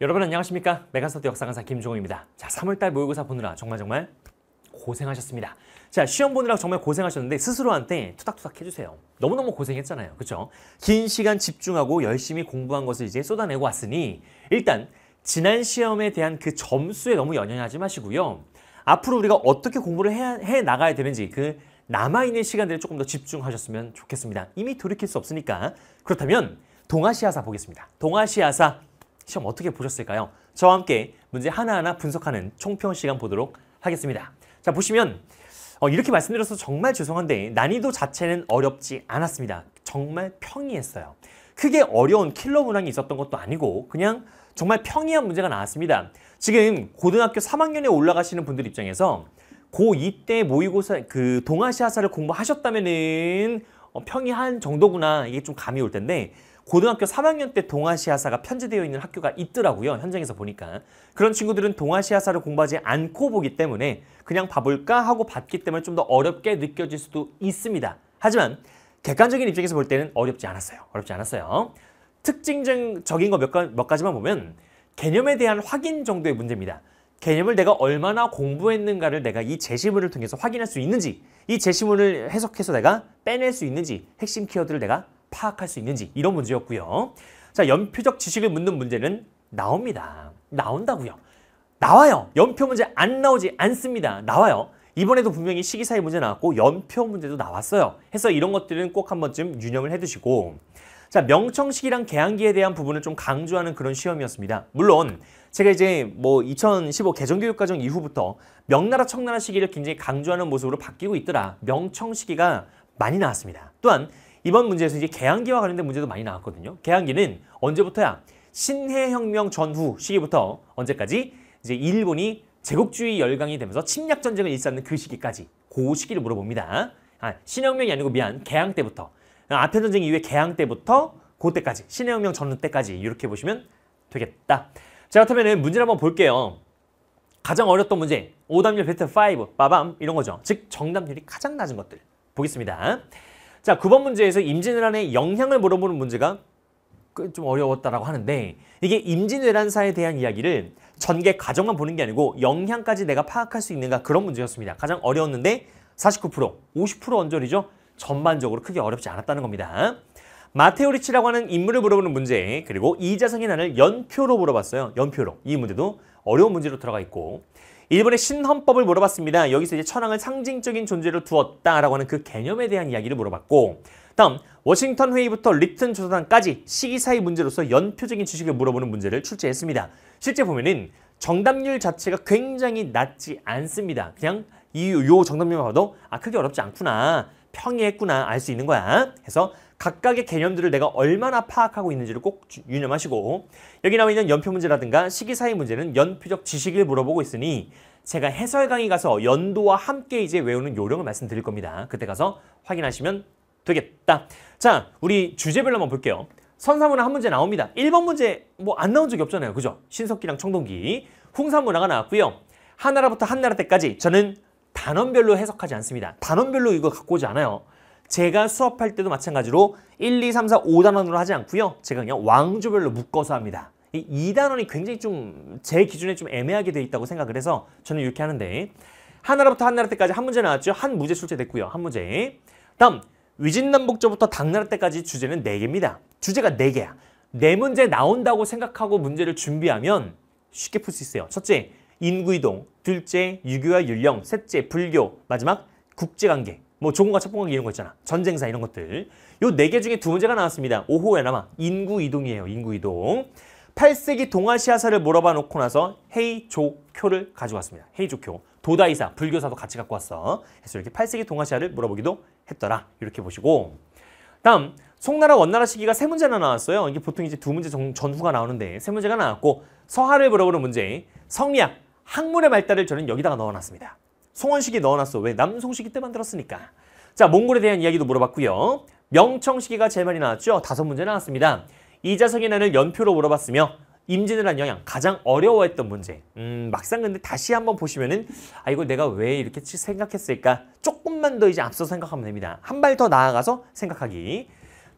여러분 안녕하십니까 메가스터드 역사강사 김종호입니다자 3월달 모의고사 보느라 정말 정말 고생하셨습니다 자 시험 보느라 정말 고생하셨는데 스스로한테 투닥투닥 해주세요 너무너무 고생했잖아요 그렇죠긴 시간 집중하고 열심히 공부한 것을 이제 쏟아내고 왔으니 일단 지난 시험에 대한 그 점수에 너무 연연하지 마시고요 앞으로 우리가 어떻게 공부를 해해 나가야 되는지 그 남아있는 시간들을 조금 더 집중하셨으면 좋겠습니다 이미 돌이킬 수 없으니까 그렇다면 동아시아사 보겠습니다 동아시아사 시험 어떻게 보셨을까요? 저와 함께 문제 하나하나 분석하는 총평 시간 보도록 하겠습니다. 자 보시면 어, 이렇게 말씀드려서 정말 죄송한데 난이도 자체는 어렵지 않았습니다. 정말 평이했어요. 크게 어려운 킬러 문항이 있었던 것도 아니고 그냥 정말 평이한 문제가 나왔습니다. 지금 고등학교 3학년에 올라가시는 분들 입장에서 고2 때 모의고사 그 동아시아사를 공부하셨다면은 어, 평이한 정도구나 이게 좀 감이 올 텐데 고등학교 3학년 때 동아시아사가 편제되어 있는 학교가 있더라고요. 현장에서 보니까. 그런 친구들은 동아시아사를 공부하지 않고 보기 때문에 그냥 봐볼까 하고 봤기 때문에 좀 더 어렵게 느껴질 수도 있습니다. 하지만 객관적인 입장에서 볼 때는 어렵지 않았어요. 어렵지 않았어요. 특징적인 거몇 가지만 보면 개념에 대한 확인 정도의 문제입니다. 개념을 내가 얼마나 공부했는가를 내가 이 제시문을 통해서 확인할 수 있는지 이 제시문을 해석해서 내가 빼낼 수 있는지 핵심 키워드를 내가 파악할 수 있는지 이런 문제였고요. 자, 연표적 지식을 묻는 문제는 나옵니다. 나온다고요. 나와요. 연표 문제 안 나오지 않습니다. 나와요. 이번에도 분명히 시기사의 문제 나왔고 연표 문제도 나왔어요. 해서 이런 것들은 꼭 한 번쯤 유념을 해두시고 자 명청식이랑 개항기에 대한 부분을 좀 강조하는 그런 시험이었습니다. 물론 제가 이제 뭐 2015 개정교육과정 이후부터 명나라 청나라 시기를 굉장히 강조하는 모습으로 바뀌고 있더라. 명청시기가 많이 나왔습니다. 또한 이번 문제에서 이제 개항기와 관련된 문제도 많이 나왔거든요. 개항기는 언제부터야? 신해혁명 전후 시기부터 언제까지? 이제 일본이 제국주의 열강이 되면서 침략 전쟁을 일삼는 그 시기까지 그 시기를 물어봅니다. 아, 신혁명이 아니고 미안 개항 때부터 아태 전쟁 이후에 개항 때부터 그때까지 신해혁명 전후 때까지 이렇게 보시면 되겠다. 자 그렇다면 문제를 한번 볼게요. 가장 어렸던 문제 오답률 베스트 5 빠밤 이런 거죠. 즉 정답률이 가장 낮은 것들 보겠습니다. 자, 9번 문제에서 임진왜란의 영향을 물어보는 문제가 좀 어려웠다라고 하는데 이게 임진왜란사에 대한 이야기를 전개 과정만 보는 게 아니고 영향까지 내가 파악할 수 있는가 그런 문제였습니다. 가장 어려웠는데 49%, 50% 언저리죠. 전반적으로 크게 어렵지 않았다는 겁니다. 마테오 리치라고 하는 인물을 물어보는 문제 그리고 이자성의 난을 연표로 물어봤어요. 연표로. 이 문제도 어려운 문제로 들어가 있고 일본의 신헌법을 물어봤습니다. 여기서 이제 천황을 상징적인 존재로 두었다라고 하는 그 개념에 대한 이야기를 물어봤고 다음 워싱턴 회의부터 립튼 조사단까지 시기사의 문제로서 연표적인 지식을 물어보는 문제를 출제했습니다. 실제 보면은 정답률 자체가 굉장히 낮지 않습니다. 그냥 이 요 정답률만 봐도 아 크게 어렵지 않구나 평이했구나 알 수 있는 거야. 그래서 각각의 개념들을 내가 얼마나 파악하고 있는지를 꼭 유념하시고 여기 나와 있는 연표 문제라든가 시기사의 문제는 연표적 지식을 물어보고 있으니 제가 해설 강의 가서 연도와 함께 이제 외우는 요령을 말씀드릴 겁니다. 그때 가서 확인하시면 되겠다. 자, 우리 주제별로 한번 볼게요. 선사문화 한 문제 나옵니다. 1번 문제 뭐 안 나온 적이 없잖아요. 그죠? 신석기랑 청동기. 홍사문화가 나왔고요. 한나라부터 한나라 때까지 저는 단원별로 해석하지 않습니다. 단원별로 이거 갖고 오지 않아요. 제가 수업할 때도 마찬가지로 1, 2, 3, 4, 5단원으로 하지 않고요. 제가 그냥 왕조별로 묶어서 합니다. 이 2단원이 굉장히 좀 제 기준에 좀 애매하게 돼 있다고 생각을 해서 저는 이렇게 하는데 하나라부터 한나라 때까지 한 문제 나왔죠. 한 문제 출제됐고요. 한 문제. 다음 위진남북조부터 당나라 때까지 주제는 4개입니다. 주제가 4개야. 네문제 나온다고 생각하고 문제를 준비하면 쉽게 풀 수 있어요. 첫째, 인구이동, 둘째 유교와 율령, 셋째 불교, 마지막 국제관계, 뭐 조공과 첩봉관계 이런 거 있잖아. 전쟁사 이런 것들. 요 네 개 중에 두 문제가 나왔습니다. 5호에 남아 인구이동이에요. 인구이동. 8세기 동아시아사를 물어봐 놓고 나서 헤이조교를 가져왔습니다. 헤이조교. 도다이사, 불교사도 같이 갖고 왔어. 그래서 이렇게 8세기 동아시아를 물어보기도 했더라. 이렇게 보시고 다음 송나라 원나라 시기가 세 문제나 나왔어요. 이게 보통 이제 두 문제 전, 전후가 나오는데 세 문제가 나왔고 서하를 물어보는 문제, 성리학 학문의 발달을 저는 여기다가 넣어놨습니다. 송원식이 넣어놨어. 왜? 남송식이때 만들었으니까. 자, 몽골에 대한 이야기도 물어봤고요. 명청시기가 제일 많이 나왔죠? 다섯 문제 나왔습니다. 이자성의 난을 연표로 물어봤으며 임진왜란 영향 가장 어려워했던 문제. 음, 막상 근데 다시 한번 보시면은 아이거 내가 왜 이렇게 생각했을까? 조금만 더 이제 앞서 생각하면 됩니다. 한 발 더 나아가서 생각하기.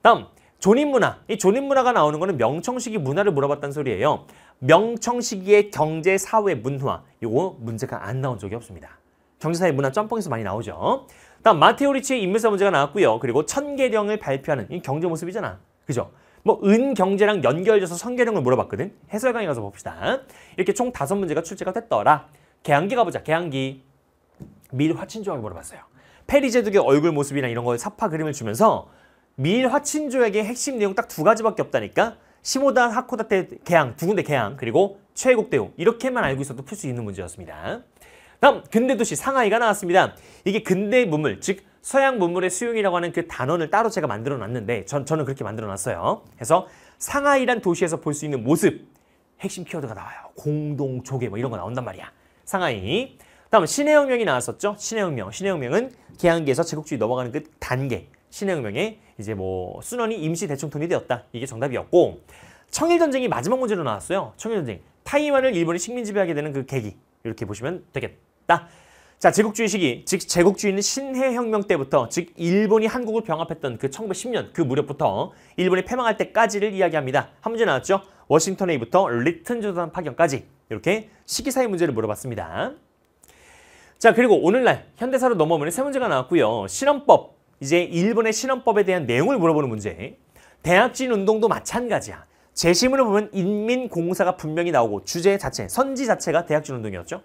다음 존입 문화, 이 존입 문화가 나오는 거는 명청시기 문화를 물어봤다는 소리예요. 명청시기의 경제, 사회, 문화, 이거 문제가 안 나온 적이 없습니다. 경제, 사회, 문화 짬뽕에서 많이 나오죠. 다음 마테오 리치의 인물사 문제가 나왔고요. 그리고 천계령을 발표하는 이 경제 모습이잖아. 그죠? 뭐 은경제랑 연결돼서 천계령을 물어봤거든. 해설 강의 가서 봅시다. 이렇게 총 다섯 문제가 출제가 됐더라. 개항기 가보자. 개항기. 밀화친조항을 물어봤어요. 페리제독의 얼굴 모습이나 이런 거에 사파 그림을 주면서 미일 화친조약의 핵심 내용 딱 두 가지밖에 없다니까 시모단 하코다테 개항 두 군데 개항 그리고 최애국 대용 이렇게만 알고 있어도 풀 수 있는 문제였습니다. 다음 근대도시 상하이가 나왔습니다. 이게 근대 문물 즉 서양 문물의 수용이라고 하는 그 단원을 따로 제가 만들어 놨는데 전, 저는 그렇게 만들어 놨어요. 그래서 상하이란 도시에서 볼 수 있는 모습 핵심 키워드가 나와요. 공동 조개 뭐 이런 거 나온단 말이야. 상하이 다음 신해혁명이 나왔었죠. 신해혁명 신해혁명은 개항기에서 제국주의 넘어가는 그 단계 신혁명의 해 이제 뭐 순원이 임시 대총통이 되었다. 이게 정답이었고 청일전쟁이 마지막 문제로 나왔어요. 청일전쟁. 타이완을 일본이 식민 지배하게 되는 그 계기. 이렇게 보시면 되겠다. 자, 제국주의 시기, 즉 제국주의는 신해혁명 때부터 즉 일본이 한국을 병합했던 그 1910년 그 무렵부터 일본이 패망할 때까지를 이야기합니다. 한 문제 나왔죠? 워싱턴 에이부터 리튼 조선 파견까지 이렇게 시기사의 문제를 물어봤습니다. 자, 그리고 오늘날 현대사로 넘어오면 세 문제가 나왔고요. 실험법 이제 일본의 신험법에 대한 내용을 물어보는 문제. 대학진 운동도 마찬가지야. 제시문을 보면 인민공사가 분명히 나오고 주제 자체, 선지 자체가 대학진 운동이었죠.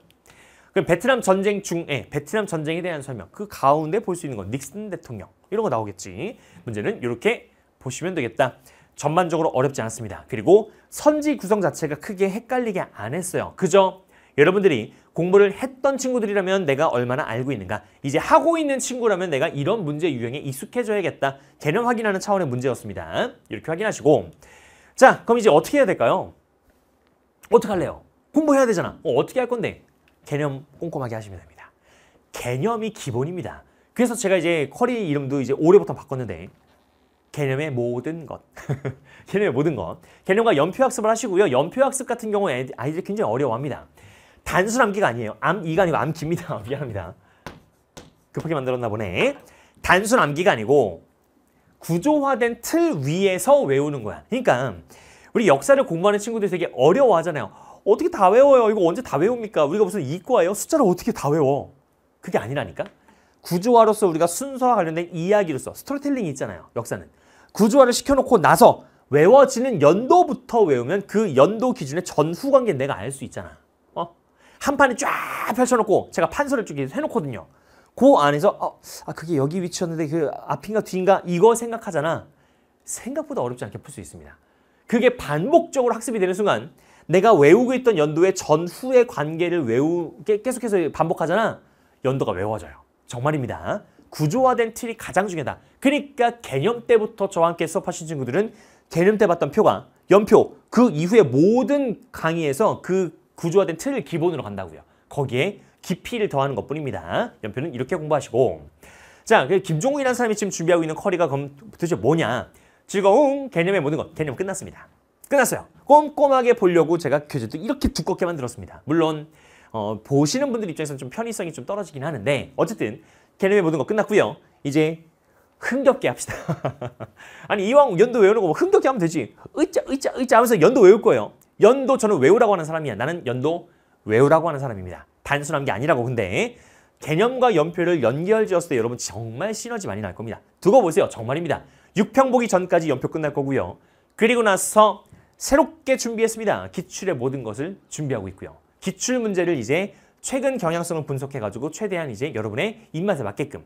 그 베트남 전쟁 중에 예, 베트남 전쟁에 대한 설명. 그 가운데 볼 수 있는 건 닉슨 대통령 이런 거 나오겠지. 문제는 이렇게 보시면 되겠다. 전반적으로 어렵지 않습니다 그리고 선지 구성 자체가 크게 헷갈리게 안 했어요. 그저 여러분들이 공부를 했던 친구들이라면 내가 얼마나 알고 있는가 이제 하고 있는 친구라면 내가 이런 문제 유형에 익숙해져야겠다 개념 확인하는 차원의 문제였습니다 이렇게 확인하시고 자 그럼 이제 어떻게 해야 될까요? 어떻게 할래요? 공부해야 되잖아 어, 어떻게 할 건데? 개념 꼼꼼하게 하시면 됩니다 개념이 기본입니다 그래서 제가 이제 커리 이름도 이제 올해부터 바꿨는데 개념의 모든 것. 개념의 모든 것. 개념과 연표 학습을 하시고요. 연표 학습 같은 경우에 아이들이 굉장히 어려워합니다. 단순 암기가 아니에요. 암이가 아니고 암기입니다. 미안합니다. 급하게 만들었나 보네. 단순 암기가 아니고 구조화된 틀 위에서 외우는 거야. 그러니까 우리 역사를 공부하는 친구들이 되게 어려워하잖아요. 어떻게 다 외워요? 이거 언제 다 외웁니까? 우리가 무슨 이과예요? 숫자를 어떻게 다 외워? 그게 아니라니까. 구조화로서 우리가 순서와 관련된 이야기로서 스토리텔링이 있잖아요. 역사는. 구조화를 시켜놓고 나서 외워지는 연도부터 외우면 그 연도 기준의 전후 관계 는 내가 알 수 있잖아. 한 판에 쫙 펼쳐놓고 제가 판서를 쭉 해놓거든요. 그 안에서 어, 아 그게 여기 위치였는데 그 앞인가 뒤인가 이거 생각하잖아. 생각보다 어렵지 않게 풀 수 있습니다. 그게 반복적으로 학습이 되는 순간 내가 외우고 있던 연도의 전후의 관계를 외우 계속해서 반복하잖아. 연도가 외워져요. 정말입니다. 구조화된 틀이 가장 중요하다. 그러니까 개념 때부터 저와 함께 수업하신 친구들은 개념 때 봤던 표가 연표 그이후에 모든 강의에서 그 구조화된 틀을 기본으로 간다고요. 거기에 깊이를 더하는 것뿐입니다. 연표는 이렇게 공부하시고 자, 김종욱이라는 사람이 지금 준비하고 있는 커리가 도대체 뭐냐? 즐거운 개념의 모든 것. 개념 끝났습니다. 끝났어요. 꼼꼼하게 보려고 제가 교재도 이렇게 두껍게 만들었습니다. 물론 어, 보시는 분들 입장에서는 좀 편의성이 좀 떨어지긴 하는데 어쨌든 개념의 모든 것 끝났고요. 이제 흥겹게 합시다. 아니 이왕 연도 외우는 거뭐 흥겹게 하면 되지. 으짜 으짜 으짜 하면서 연도 외울 거예요. 연도 저는 외우라고 하는 사람이야. 나는 연도 외우라고 하는 사람입니다. 단순한 게 아니라고 근데 개념과 연표를 연결 지었을 때 여러분 정말 시너지 많이 날 겁니다. 두고 보세요. 정말입니다. 6평 보기 전까지 연표 끝날 거고요. 그리고 나서 새롭게 준비했습니다. 기출의 모든 것을 준비하고 있고요. 기출 문제를 이제 최근 경향성을 분석해가지고 최대한 이제 여러분의 입맛에 맞게끔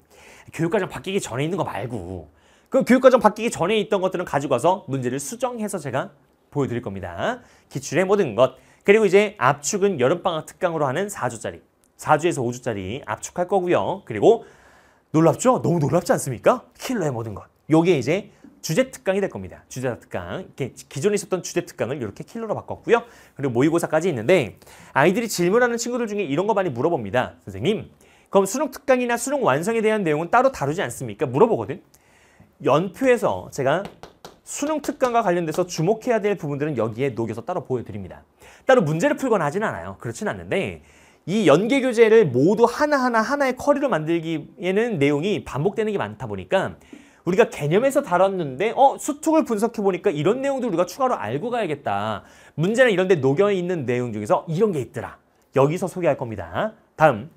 교육과정 바뀌기 전에 있는 거 말고 그 교육과정 바뀌기 전에 있던 것들은 가지고 가서 문제를 수정해서 제가 보여드릴 겁니다. 기출의 모든 것. 그리고 이제 압축은 여름방학 특강으로 하는 4주짜리. 4주에서 5주짜리 압축할 거고요. 그리고 놀랍죠? 너무 놀랍지 않습니까? 킬러의 모든 것. 요게 이제 주제 특강이 될 겁니다. 주제 특강. 이렇게 기존에 있었던 주제 특강을 이렇게 킬러로 바꿨고요. 그리고 모의고사까지 있는데 아이들이 질문하는 친구들 중에 이런 거 많이 물어봅니다. 선생님, 그럼 수능 특강이나 수능 완성에 대한 내용은 따로 다루지 않습니까? 물어보거든. 연표에서 제가 수능 특강과 관련돼서 주목해야 될 부분들은 여기에 녹여서 따로 보여드립니다. 따로 문제를 풀거나 하진 않아요. 그렇진 않는데 이 연계 교재를 모두 하나하나 하나의 커리로 만들기에는 내용이 반복되는 게 많다 보니까 우리가 개념에서 다뤘는데 어 수특을 분석해 보니까 이런 내용도 우리가 추가로 알고 가야겠다. 문제는 이런데 녹여 있는 내용 중에서 이런 게 있더라. 여기서 소개할 겁니다. 다음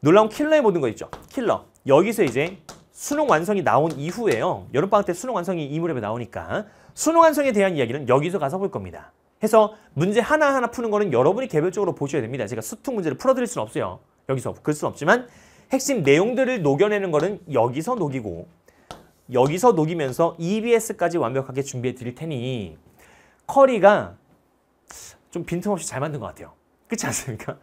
놀라운 킬러의 모든 거 있죠. 킬러. 여기서 이제 수능 완성이 나온 이후에요. 여름방학 때 수능 완성이 이 무렵에 나오니까 수능 완성에 대한 이야기는 여기서 가서 볼 겁니다. 해서 문제 하나하나 푸는 거는 여러분이 개별적으로 보셔야 됩니다. 제가 수특 문제를 풀어드릴 수는 없어요. 여기서 그럴 수는 없지만 핵심 내용들을 녹여내는 거는 여기서 녹이고 여기서 녹이면서 EBS까지 완벽하게 준비해 드릴 테니 커리가 좀 빈틈없이 잘 만든 것 같아요. 그렇지 않습니까?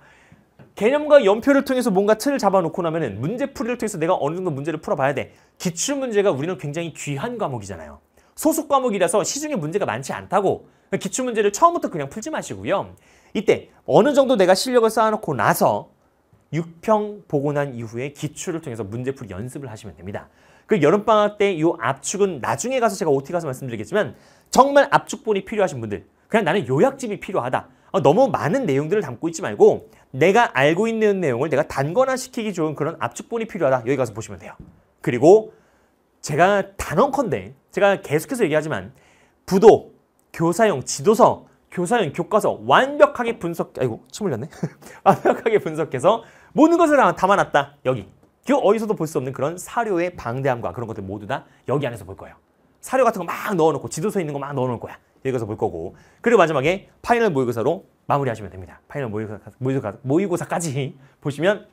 개념과 연표를 통해서 뭔가 틀을 잡아놓고 나면은 문제풀이를 통해서 내가 어느 정도 문제를 풀어봐야 돼. 기출 문제가 우리는 굉장히 귀한 과목이잖아요. 소속 과목이라서 시중에 문제가 많지 않다고 기출 문제를 처음부터 그냥 풀지 마시고요. 이때 어느 정도 내가 실력을 쌓아놓고 나서 6평 보고 난 이후에 기출을 통해서 문제풀이 연습을 하시면 됩니다. 그 여름방학 때 이 압축은 나중에 가서 제가 OT 가서 말씀드리겠지만 정말 압축본이 필요하신 분들 그냥 나는 요약집이 필요하다. 어, 너무 많은 내용들을 담고 있지 말고 내가 알고 있는 내용을 내가 단권화시키기 좋은 그런 압축본이 필요하다. 여기 가서 보시면 돼요. 그리고 제가 단언컨대 제가 계속해서 얘기하지만 부도, 교사용 지도서, 교사용 교과서 완벽하게 분석 아이고 침 흘렸네 완벽하게 분석해서 모든 것을 다 담아놨다 여기 그 어디서도 볼 수 없는 그런 사료의 방대함과 그런 것들 모두 다 여기 안에서 볼 거예요 사료 같은 거 막 넣어놓고 지도서 있는 거 막 넣어놓을 거야 여기 가서 볼 거고 그리고 마지막에 파이널 모의고사로 마무리하시면 됩니다. 파이널 모의고사, 모의고사, 까지 보시면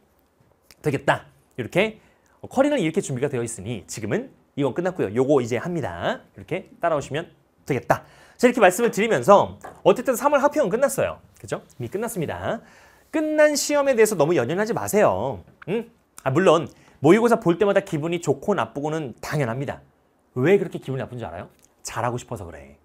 되겠다. 이렇게 커리는 이렇게 준비가 되어 있으니 지금은 이건 끝났고요. 요거 이제 합니다. 이렇게 따라오시면 되겠다. 자, 이렇게 말씀을 드리면서 어쨌든 3월 합평은 끝났어요. 그죠? 이미 끝났습니다. 끝난 시험에 대해서 너무 연연하지 마세요. 음? 아, 물론 모의고사 볼 때마다 기분이 좋고 나쁘고는 당연합니다. 왜 그렇게 기분이 나쁜 지 알아요? 잘하고 싶어서 그래.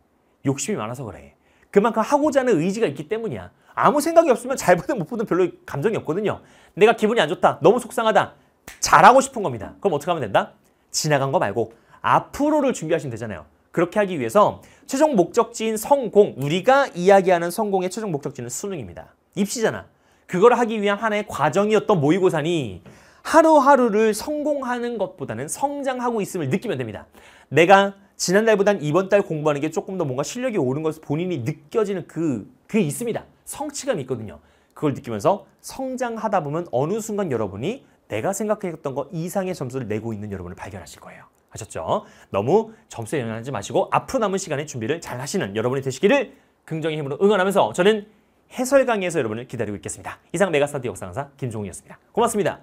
욕심이 많아서 그래. 그만큼 하고자 하는 의지가 있기 때문이야. 아무 생각이 없으면 잘 보든 못 보든 별로 감정이 없거든요. 내가 기분이 안 좋다. 너무 속상하다. 잘하고 싶은 겁니다. 그럼 어떻게 하면 된다? 지나간 거 말고 앞으로를 준비하시면 되잖아요. 그렇게 하기 위해서 최종 목적지인 성공, 우리가 이야기하는 성공의 최종 목적지는 수능입니다. 입시잖아. 그걸 하기 위한 하나의 과정이었던 모의고사니 하루하루를 성공하는 것보다는 성장하고 있음을 느끼면 됩니다. 내가 지난달보단 이번 달 공부하는 게 조금 더 뭔가 실력이 오른 것을 본인이 느껴지는 그, 그게 있습니다. 성취감이 있거든요. 그걸 느끼면서 성장하다 보면 어느 순간 여러분이 내가 생각했던 것 이상의 점수를 내고 있는 여러분을 발견하실 거예요. 하셨죠? 너무 점수에 영향하지 마시고 앞으로 남은 시간에 준비를 잘 하시는 여러분이 되시기를 긍정의 힘으로 응원하면서 저는 해설 강의에서 여러분을 기다리고 있겠습니다. 이상 메가스타디 역사 강사 김종훈이었습니다. 고맙습니다.